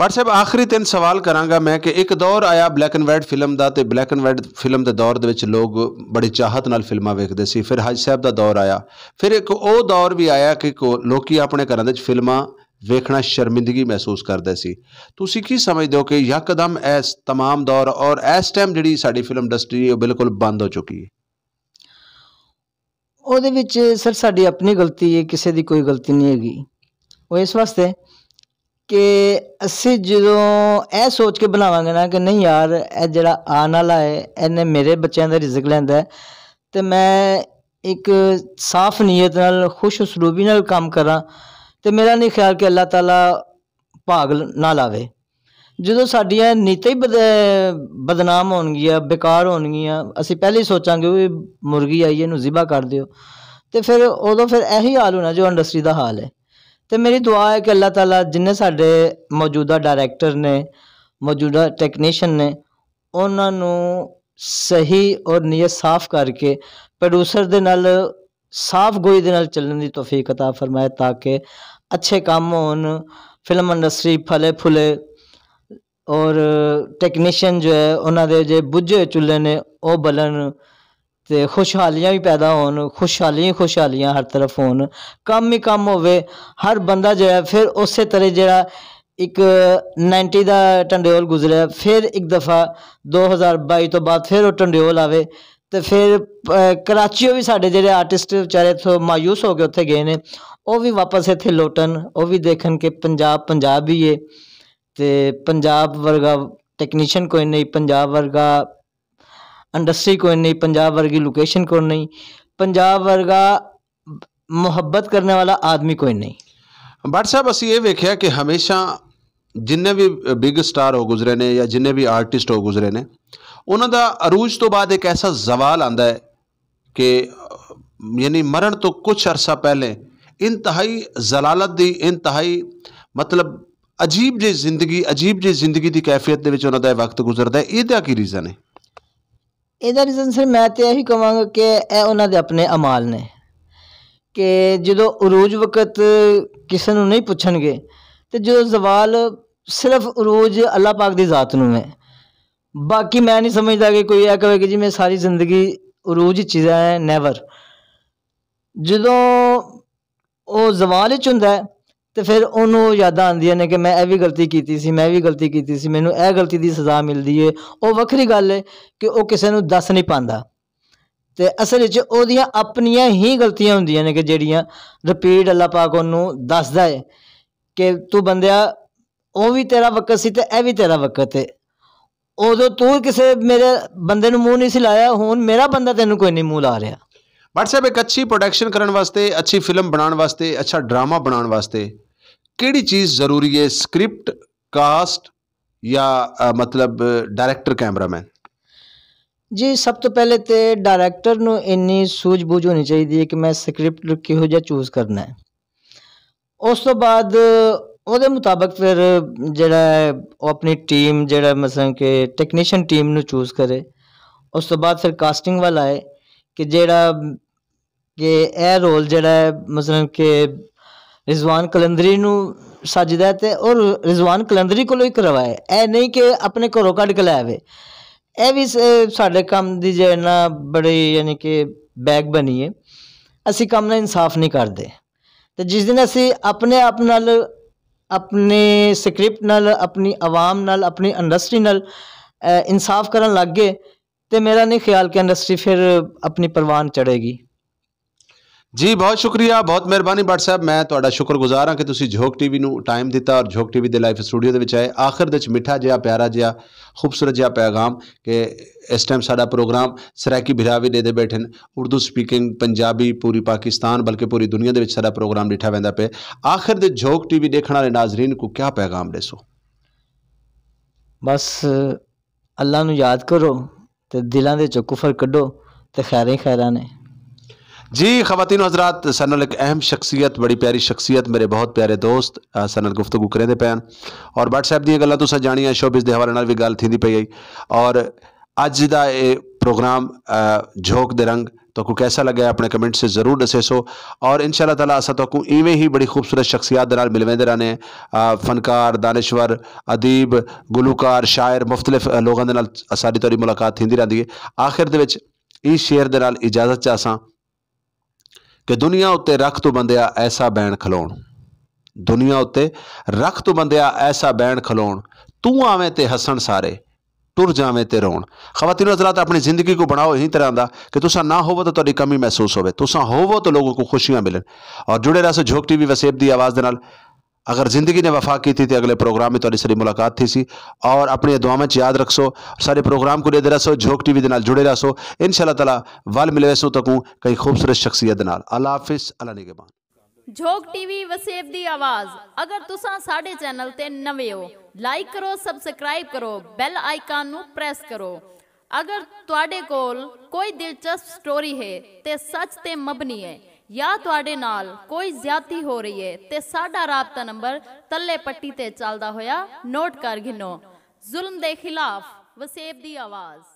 ਬਟ ਸਾਹਿਬ ਆਖਰੀ ਤਿੰਨ ਸਵਾਲ ਕਰਾਂਗਾ ਮੈਂ ਕਿ ਇੱਕ ਦੌਰ ਆਇਆ ਬਲੈਕ ਐਂਡ ਵਾਈਟ ਫਿਲਮ ਦਾ ਤੇ ਬਲੈਕ ਐਂਡ ਵਾਈਟ ਫਿਲਮ ਦੇ ਦੌਰ ਦੇ ਵਿੱਚ ਲੋਕ ਬੜੇ ਚਾਹਤ ਨਾਲ ਫਿਲਮਾਂ ਵੇਖਦੇ ਸੀ ਫਿਰ ਹਜ ਸਾਹਿਬ ਦਾ ਦੌਰ ਆਇਆ ਫਿਰ ਇੱਕ ਉਹ ਦੌਰ ਵੀ ਆਇਆ ਕਿ ਲੋਕੀ ਆਪਣੇ ਘਰਾਂ ਦੇ ਵਿੱਚ ਫਿਲਮਾਂ ਵੇਖਣਾ ਸ਼ਰਮਿੰਦਗੀ ਮਹਿਸੂਸ ਕਰਦੇ ਸੀ ਤੁਸੀਂ ਕੀ ਸਮਝਦੇ ਹੋ ਕਿ ਯਕਦਮ ਇਸ तमाम ਦੌਰ ਔਰ ਇਸ ਟਾਈਮ ਜਿਹੜੀ ਸਾਡੀ ਫਿਲਮ ਇੰਡਸਟਰੀ ਉਹ ਬਿਲਕੁਲ ਬੰਦ ਹੋ ਚੁੱਕੀ ਹੈ ਉਹਦੇ ਵਿੱਚ ਸਰ ਸਾਡੀ ਆਪਣੀ ਗਲਤੀ ਹੈ ਕਿਸੇ ਦੀ ਕੋਈ ਗਲਤੀ ਨਹੀਂ ਹੈਗੀ ਉਹ ਇਸ ਵਾਸਤੇ ਕਿ ਅਸੀਂ ਜਦੋਂ ਇਹ ਸੋਚ ਕੇ ਬਣਾਵਾਂਗੇ ਨਾ ਕਿ ਨਹੀਂ ਯਾਰ ਇਹ ਜਿਹੜਾ ਆਉਣ ਵਾਲਾ ਹੈ ਇਹਨੇ ਮੇਰੇ ਬੱਚਿਆਂ ਦਾ ਰਿਜ਼ਕ ਲੈਂਦਾ ਅਤੇ ਮੈਂ ਇੱਕ ਸਾਫ਼ ਨੀਅਤ ਨਾਲ ਖੁਸ਼ ਉਸਲੂਬੀ ਨਾਲ ਕੰਮ ਕਰਾਂ ਅਤੇ ਮੇਰਾ ਨਹੀਂ ਖਿਆਲ ਕਿ ਅੱਲਾਹ ਤਾਲਾ ਭਾਗ ਨਾ ਲਾਵੇ ਜਦੋਂ ਸਾਡੀਆਂ ਨੀਤਾਂ ਹੀ ਬਦ ਬਦਨਾਮ ਹੋਣਗੀਆਂ ਬੇਕਾਰ ਹੋਣਗੀਆਂ ਅਸੀਂ ਪਹਿਲੇ ਹੀ ਸੋਚਾਂਗੇ ਵੀ ਮੁਰਗੀ ਆਈ ਇਹਨੂੰ ਜ਼ਿਬਾ ਕਰ ਦਿਓ ਅਤੇ ਫਿਰ ਉਦੋਂ ਫਿਰ ਇਹੀ ਹਾਲ ਹੋਣਾ ਜੋ ਇੰਡਸਟਰੀ ਦਾ ਹਾਲ ਹੈ ਤੇ ਮੇਰੀ ਦੁਆ ਹੈ ਕਿ ਅੱਲਾਹ ਤਾਲਾ ਜਿੰਨੇ ਸਾਡੇ ਮੌਜੂਦਾ ਡਾਇਰੈਕਟਰ ਨੇ ਮੌਜੂਦਾ ਟੈਕਨੀਸ਼ੀਅਨ ਨੇ ਉਹਨਾਂ ਨੂੰ ਸਹੀ ਔਰ ਨੀਅਤ ਸਾਫ਼ ਕਰਕੇ ਪ੍ਰੋਡਿਊਸਰ ਦੇ ਨਾਲ ਸਾਫ਼ ਗੋਈ ਦੇ ਨਾਲ ਚੱਲਣ ਦੀ ਤੌਫੀਕ عطا ਫਰਮਾਏ ਤਾਂ ਕਿ अच्छे काम होन फिल्म इंडस्ट्री फले फुले और टेक्नीशियन जो है उन्होंने जो बुझे चूल्हे ने वह बलन ते खुशहालियां बी पैदा होन खुशहाली खुशहालियाँ हर तरफ होन कम ही कम हो हर बंदा जेह्ड़ा फिर उस तरह जरा एक नाइन्टी का टंडोल गुजरया फिर एक दफा दो हजार बई तो बाद फिर ओह् टंडोल आवे तो फिर कराची भी साढ़े जेह्ड़े आर्टिस्ट बचैरे मायूस हो के उत्थै गए हैं वह भी वापस इतने लौटन वह भी देखन कि पंजाब पंजाब ही है ते पंजाब वर्गा टेक्नीशियन कोई नहीं पंजाब वर्गा ਇੰਡਸਟਰੀ ਕੋਈ ਨਹੀਂ ਪੰਜਾਬ ਵਰਗੀ ਲੋਕੇਸ਼ਨ ਕੋਈ ਨਹੀਂ ਪੰਜਾਬ ਵਰਗਾ ਮੁਹੱਬਤ ਕਰਨ ਵਾਲਾ ਆਦਮੀ ਕੋਈ ਨਹੀਂ ਬਟ ਸਾਹਿਬ ਅਸੀਂ ਇਹ ਵੇਖਿਆ ਕਿ ਹਮੇਸ਼ਾ ਜਿੰਨੇ ਵੀ ਬਿਗ ਸਟਾਰ ਹੋ ਗੁਜ਼ਰੇ ਨੇ ਜਾਂ ਜਿੰਨੇ ਵੀ ਆਰਟਿਸਟ ਹੋ ਗੁਜ਼ਰੇ ਨੇ ਉਹਨਾਂ ਦਾ ਅਰੂਜ ਤੋਂ ਬਾਅਦ ਇੱਕ ਐਸਾ ਜ਼ਵਾਲ ਆਂਦਾ ਹੈ ਕਿ ਯਾਨੀ ਮਰਨ ਤੋਂ ਕੁਝ ਅਰਸਾ ਪਹਿਲੇ ਇੰਤਹਾਈ ਜ਼ਲਾਲਤ ਦੀ ਇੰਤਹਾਈ ਮਤਲਬ ਅਜੀਬ ਜੀ ਜ਼ਿੰਦਗੀ ਅਜੀਬ ਜੀ ਜ਼ਿੰਦਗੀ ਦੀ ਕੈਫੀਅਤ ਦੇ ਵਿੱਚ ਉਹਨਾਂ ਦਾ ਵਕਤ ਗੁਜ਼ਰਦਾ ਹੈ ਇਹਦਾ ਕੀ ਰੀਜ਼ਨ ਹੈ ਇਹਦਾ ਰੀਜ਼ਨ ਸਰ ਮੈਂ ਤੇ ਇਹੀ ਕਹਾਂਗਾ ਕਿ ਇਹ ਉਹਨਾਂ ਦੇ ਆਪਣੇ ਅਮਾਲ ਨੇ ਕਿ ਜਦੋਂ ਉਰੂਜ ਵਕਤ ਕਿਸੇ ਨੂੰ ਨਹੀਂ ਪੁੱਛਣਗੇ ਤੇ ਜੋ ਜ਼ਵਾਲ ਸਿਰਫ ਉਰੂਜ ਅੱਲਾਹ ਪਾਕ ਦੀ ਜ਼ਾਤ ਨੂੰ ਹੈ ਬਾਕੀ ਮੈਂ ਨਹੀਂ ਸਮਝਦਾ ਕਿ ਕੋਈ ਇਹ ਕਹੇ ਕਿ ਜੀ ਮੈਂ ਸਾਰੀ ਜ਼ਿੰਦਗੀ ਉਰੂਜ ਚੀਜ਼ਾਂ ਹੈ ਨੈਵਰ ਜਦੋਂ ਉਹ ਜ਼ਵਾਲ ਵਿੱਚ ਹੁੰਦਾ ਤੇ ਫਿਰ ਉਹਨੂੰ ਯਾਦਾਂ ਆਉਂਦੀਆਂ ਨੇ ਕਿ ਮੈਂ ਇਹ ਵੀ ਗਲਤੀ ਕੀਤੀ ਸੀ ਮੈਂ ਵੀ ਗਲਤੀ ਕੀਤੀ ਸੀ ਮੈਨੂੰ ਇਹ ਗਲਤੀ ਦੀ ਸਜ਼ਾ ਮਿਲਦੀ ਏ ਉਹ ਵੱਖਰੀ ਗੱਲ ਏ ਕਿ ਉਹ ਕਿਸੇ ਨੂੰ ਦੱਸ ਨਹੀਂ ਪਾਂਦਾ ਤੇ ਅਸਲ ਵਿੱਚ ਉਹਦੀਆਂ ਆਪਣੀਆਂ ਹੀ ਗਲਤੀਆਂ ਹੁੰਦੀਆਂ ਨੇ ਕਿ ਜਿਹੜੀਆਂ ਰਿਪੀਟ ਅੱਲਾ ਪਾਕ ਉਹਨੂੰ ਦੱਸਦਾ ਏ ਕਿ ਤੂੰ ਬੰਦਿਆ ਉਹ ਵੀ ਤੇਰਾ ਵਕਤ ਸੀ ਤੇ ਇਹ ਵੀ ਤੇਰਾ ਵਕਤ ਏ ਉਦੋਂ ਤੂੰ ਕਿਸੇ ਮੇਰੇ ਬੰਦੇ ਨੂੰ ਮੂੰਹ ਨਹੀਂ ਸੀ ਲਾਇਆ ਹੁਣ ਮੇਰਾ ਬੰਦਾ ਤੈਨੂੰ ਕੋਈ ਨਹੀਂ ਮੂੰਹ ਲਾ ਰਿਹਾ ਬਟ ਇੱਕ ਅੱਛੀ ਪ੍ਰੋਡਕਸ਼ਨ ਕਰਨ ਵਾਸਤੇ ਅੱਛੀ ਫਿਲਮ ਬਣਾਉਣ ਵਾਸਤੇ ਅੱਛਾ ਡਰਾਮਾ ਬਣਾਉਣ ਵਾਸਤੇ केड़ी चीज़ जरूरी है स्क्रिप्ट कास्ट या आ, मतलब डायरेक्टर कैमरामैन जी सब तो पहले तो डायरेक्टर इन्नी सूझबूझ होनी चाहिए कि मैं स्क्रिप्ट किहो चूज करना है उस तो बाद वो मुताबक फिर जो अपनी टीम जरा मतलब कि टेक्नीशियन टीम न चूज करे उस तो बाद फिर कास्टिंग वाला है कि जड़ा कि यह रोल जरा मतलब कि रिजवान कलंदरी साजिदा ते और रिजवान कलंदरी को करवाए ऐ नहीं कि अपने घरों कट कलावे ਇਹ ਵੀ ਸਾਡੇ ਕੰਮ ਦੀ ਜੇ ਨਾ ਬੜੀ ਯਾਨੀ ਕਿ ਬੈਗ ਬਣੀ ਹੈ ਅਸੀਂ ਕੰਮ ਨਾਲ ਇਨਸਾਫ ਨਹੀਂ ਕਰਦੇ ਤੇ ਜਿਸ ਦਿਨ ਅਸੀਂ ਆਪਣੇ ਆਪ ਨਾਲ ਆਪਣੇ ਸਕ੍ਰਿਪਟ ਨਾਲ ਆਪਣੀ ਆਵਾਮ ਨਾਲ ਆਪਣੀ ਇੰਡਸਟਰੀ ਨਾਲ ਇਨਸਾਫ ਕਰਨ ਲੱਗ ਗਏ ਤੇ ਮੇਰਾ ਨਹੀਂ ਖਿਆਲ ਕਿ ਇੰਡਸਟਰੀ ਫਿਰ ਆਪਣੀ ਪਰਵਾਨ ਚੜੇਗੀ ਜੀ ਬਹੁਤ ਸ਼ੁਕਰੀਆ ਬਹੁਤ ਮਿਹਰਬਾਨੀ ਬਟ ਸਾਹਿਬ ਮੈਂ ਤੁਹਾਡਾ ਸ਼ੁਕਰਗੁਜ਼ਾਰ ਹਾਂ ਕਿ ਤੁਸੀਂ ਝੋਕ ਟੀਵੀ ਨੂੰ ਟਾਈਮ ਦਿੱਤਾ ਔਰ ਝੋਕ ਟੀਵੀ ਦੇ ਲਾਈਵ ਸਟੂਡੀਓ ਦੇ ਵਿੱਚ ਆਏ ਆਖਰ ਦੇ ਵਿੱਚ ਮਿੱਠਾ ਜਿਹਾ ਪਿਆਰਾ ਜਿਹਾ ਖੂਬਸੂਰਤ ਜਿਹਾ ਪੈਗਾਮ ਕਿ ਇਸ ਟਾਈਮ ਸਾਡਾ ਪ੍ਰੋਗਰਾਮ ਸਰਾਇਕੀ ਬਿਰਾਵੀ ਦੇ ਦੇ ਬੈਠੇ ਨੇ ਉਰਦੂ ਸਪੀਕਿੰਗ ਪੰਜਾਬੀ ਪੂਰੀ ਪਾਕਿਸਤਾਨ ਬਲਕਿ ਪੂਰੀ ਦੁਨੀਆ ਦੇ ਵਿੱਚ ਸਾਡਾ ਪ੍ਰੋਗਰਾਮ ਡਿਠਾ ਵੈਂਦਾ ਪਿਆ ਆਖਰ ਦੇ ਝੋਕ ਟੀਵੀ ਦੇਖਣ ਵਾਲੇ ਨਾਜ਼ਰੀਨ ਨੂੰ ਕੀ ਪੈਗਾਮ ਦੇਸੋ ਬਸ ਅੱਲਾ ਨੂੰ ਯਾਦ ਕਰੋ ਤੇ ਦਿਲਾਂ ਦੇ ਚੋਂ ਕੁਫਰ ਕੱਢੋ ਤੇ ਖੈਰਾਂ ਹੀ ਖੈਰਾਂ ਨੇ जी खातिन हजरात सनल एक अहम शख्सियत बड़ी प्यारी शख्सियत मेरे बहुत प्यारे दोस्त सनल गुफ्तगु करें दे पैन और वट्सएप दलों तुम जानिए जानियां शोबिस के हवाले भी गल थी पी गई और अज का ये प्रोग्राम झोंक दे रंग तो को कैसा लगे अपने कमेंट से ज़रूर दसेसो और इन शाला तला असा तो इवें ही बड़ी खूबसूरत शख्सियात दे मिलवेंदे रहने फनकार दानश्वर अदीब गुलूकार शायर मुख्तलिफ लोगों के साथ मुलाकात थी रहती है आखिर इस शेयर के इजाज़त च ਕਿ ਦੁਨੀਆ ਉੱਤੇ ਰੱਖ ਤੋਂ ਬੰਦਿਆ ਐਸਾ ਬੈਣ ਖਲੋਣ ਦੁਨੀਆ ਉੱਤੇ ਰੱਖ ਤੋਂ ਬੰਦਿਆ ਐਸਾ ਬੈਣ ਖਲੋਣ ਤੂੰ ਆਵੇਂ ਤੇ ਹੱਸਣ ਸਾਰੇ ਟੁਰ ਜਾਵੇਂ ਤੇ ਰੋਣ ਖਵਾਤੀਨ ਹਜ਼ਰਤ ਆਪਣੀ ਜ਼ਿੰਦਗੀ ਕੋ ਬਣਾਓ ਇਹੀ ਤਰ੍ਹਾਂ ਦਾ ਕਿ ਤੁਸੀਂ ਨਾ ਹੋਵੋ ਤਾਂ ਤੁਹਾਡੀ ਕਮੀ ਮਹਿਸੂਸ ਹੋਵੇ ਤੁਸੀਂ ਹੋਵੋ ਤਾਂ ਲੋਕੋ ਕੋ ਖੁਸ਼ੀਆਂ ਮਿਲਣ ਔਰ ਜੁੜੇ ਰਹੋ ਝੋਕ ਟੀਵੀ ਵਸੇਬ ਦੀ ਆਵਾਜ਼ ਦੇ ਨਾਲ अगर ज़िंदगी ने वफा की थी तो अगले प्रोग्राम में थोड़ी सारी मुलाकात थी सी और अपनी दुआवें याद रखसो सारे प्रोग्राम को लेते रहो झोक टीवी के जुड़े रहो इन शाला तला वल मिले वैसों तकूँ कई खूबसूरत शख्सियत अल्लाह हाफिज अल्लाह निगमान झोक टीवी वसेब दी आवाज अगर तुसा साडे चैनल ते नवे हो लाइक करो सब्सक्राइब करो बेल आइकन नु प्रेस करो अगर ਤੁਹਾਡੇ ਕੋਲ ਕੋਈ ਦਿਲਚਸਪ ਸਟੋਰੀ ਹੈ ਤੇ ਸੱਚ ਤੇ ਮਬਨੀ ਹੈ ਜਾਂ ਤੁਹਾਡੇ ਨਾਲ ਕੋਈ ਜ਼ਿਆਤੀ ਹੋ ਰਹੀ ਹੈ ਤੇ ਸਾਡਾ رابطہ ਨੰਬਰ ਤੱਲੇ ਪੱਟੀ ਤੇ ਚੱਲਦਾ ਹੋਇਆ ਨੋਟ ਕਰ ਗਿਨੋ ਜ਼ੁਲਮ ਦੇ ਖਿਲਾਫ ਵਸੇਬ ਦੀ ਆਵਾਜ਼